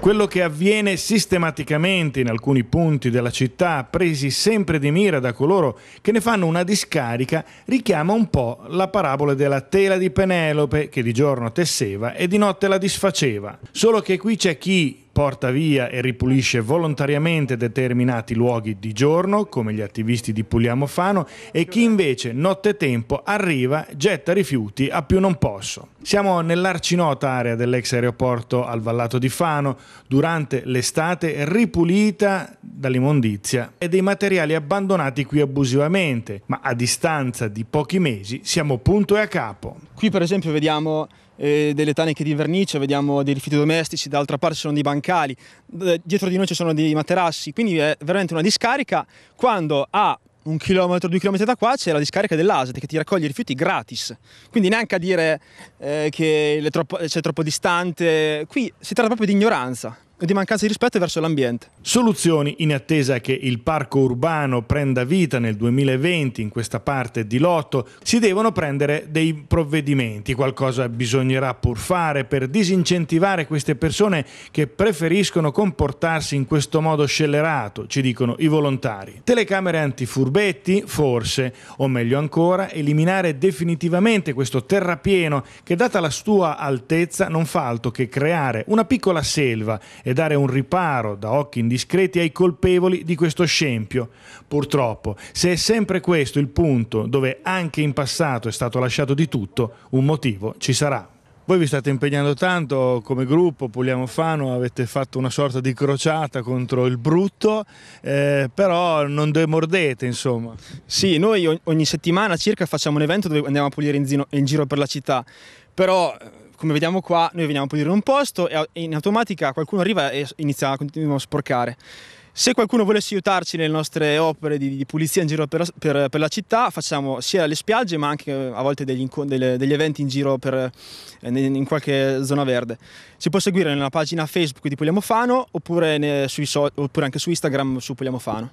Quello che avviene sistematicamente in alcuni punti della città, presi sempre di mira da coloro che ne fanno una discarica, richiama un po' la parabola della tela di Penelope che di giorno tesseva e di notte la disfaceva. Solo che qui c'è chi porta via e ripulisce volontariamente determinati luoghi di giorno, come gli attivisti di Puliamo Fano, e chi invece nottetempo arriva, getta rifiuti a più non posso. Siamo nell'arcinota area dell'ex aeroporto al Vallato di Fano, durante l'estate ripulita dall'immondizia e dei materiali abbandonati qui abusivamente, ma a distanza di pochi mesi siamo punto e a capo. Qui per esempio vediamo eh, delle taniche di vernice, vediamo dei rifiuti domestici, dall'altra parte ci sono dei bancali, dietro di noi ci sono dei materassi, quindi è veramente una discarica quando a un chilometro, due chilometri da qua c'è la discarica dell'ASET che ti raccoglie i rifiuti gratis. Quindi neanche a dire eh, che troppo, c'è troppo distante, qui si tratta proprio di ignoranza di mancanza di rispetto verso l'ambiente. Soluzioni in attesa che il parco urbano prenda vita nel 2020 in questa parte di Lotto, si devono prendere dei provvedimenti, qualcosa bisognerà pur fare per disincentivare queste persone che preferiscono comportarsi in questo modo scellerato, ci dicono i volontari. Telecamere antifurbetti, forse, o meglio ancora, eliminare definitivamente questo terrapieno che data la sua altezza non fa altro che creare una piccola selva e dare un riparo da occhi indiscreti ai colpevoli di questo scempio. Purtroppo, se è sempre questo il punto dove anche in passato è stato lasciato di tutto, un motivo ci sarà. Voi vi state impegnando tanto come gruppo Puliamo Fano, avete fatto una sorta di crociata contro il brutto, eh, però non demordete insomma. Sì, noi ogni settimana circa facciamo un evento dove andiamo a pulire in, zino, in giro per la città, però come vediamo qua, noi veniamo a pulire un posto e in automatica qualcuno arriva e inizia a sporcare. Se qualcuno volesse aiutarci nelle nostre opere di, di pulizia in giro per, per, per, la città, facciamo sia le spiagge ma anche eh, a volte degli, delle, degli eventi in giro per, eh, in, qualche zona verde. Si può seguire nella pagina Facebook di Pugliamofano oppure, ne, sui so, oppure anche su Instagram su Fano.